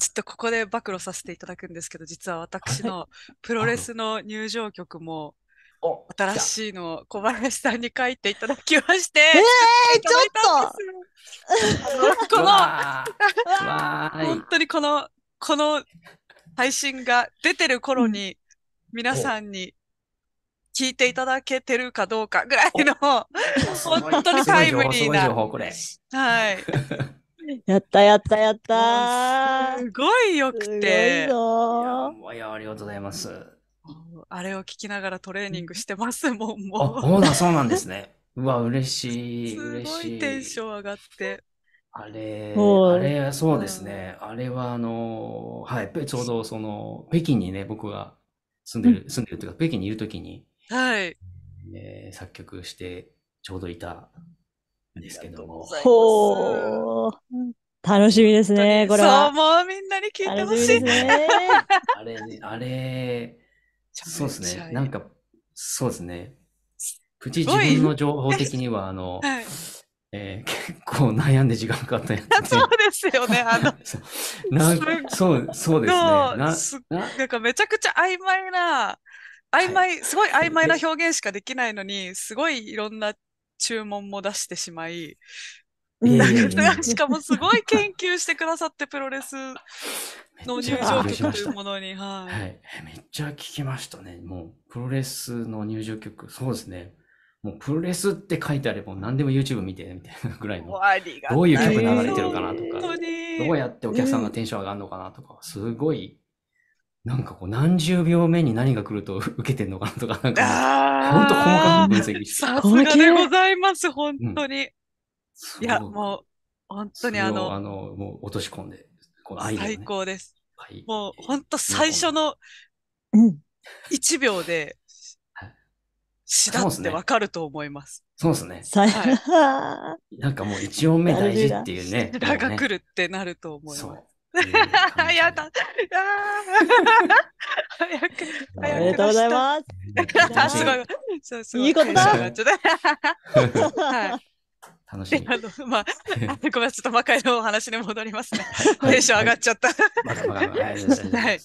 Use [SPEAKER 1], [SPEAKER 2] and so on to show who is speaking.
[SPEAKER 1] ちょっとここで暴露させていただくんですけど、実は私のプロレスの入場曲も、新しいのを小林さんに書いていただきまして。ええちょっとこの、本当にこの、この配信が出てる頃に、皆さんに聞いていただけてるかどうかぐらいの、本当にタイムリーな。はい。やったやったやったすごいよくて。すごいやありがとうございます。あれを聞きながらトレーニングしてます、もんもう。そうだ、そうなんです
[SPEAKER 2] ね。うわ、嬉しい。すごいテン
[SPEAKER 1] ション上がって。あれ、あれ、そうです
[SPEAKER 2] ね。あれは、あの、はい、ちょうど、その、北京にね、僕が住んでる、うん、住んでるというか、北京にいるときに、はい。えー、作曲して、ちょうどいた
[SPEAKER 1] ですけども。ほ楽しみですね、これは。そう、もうみんなに聞いてほしい。ね、あれ、
[SPEAKER 2] ね、あれ、そうですね。なんか、そうですね。プチ自分の情報的には、あの、え結構悩んで時間かかったや
[SPEAKER 1] つ。そうですよね。あの、
[SPEAKER 2] そう、そうですね。
[SPEAKER 1] なんかめちゃくちゃ曖昧な、曖昧、すごい曖昧な表現しかできないのに、すごいいろんな注文も出してしまい、しかもすごい研究してくださってプロレス の入場曲というものに、はい、はい、
[SPEAKER 2] めっちゃ聞きましたねもうプロレスの入場曲そうですねもうプロレスって書いてあれば何でも YouTube 見てみたいなぐらいの
[SPEAKER 1] どういう曲流れてるかなとかどうやってお客さんのテ
[SPEAKER 2] ンション上がるのかなとかすごいなんかこう何十秒目に何が来ると 受けてんのかなとか、なんか、本当細かく分析して。さ
[SPEAKER 1] すがでございます、本当に。うん、いや、もう、本当にあの、あ
[SPEAKER 2] の、もう落とし込んで、このね、最
[SPEAKER 1] 高です。はい、もう本当最初の1秒で、しだってわかると思います。
[SPEAKER 2] そうですね。はい、なんかもう1音目大事っていうね。らが来
[SPEAKER 1] るってなると思います。やだ。早く。早くありがとうございます。すごい。そうそう。いいことだ。はい。楽しい。あの、まあ、ごめん、ちょっと魔界のお話に戻りますね。テンション上がっちゃった。はい。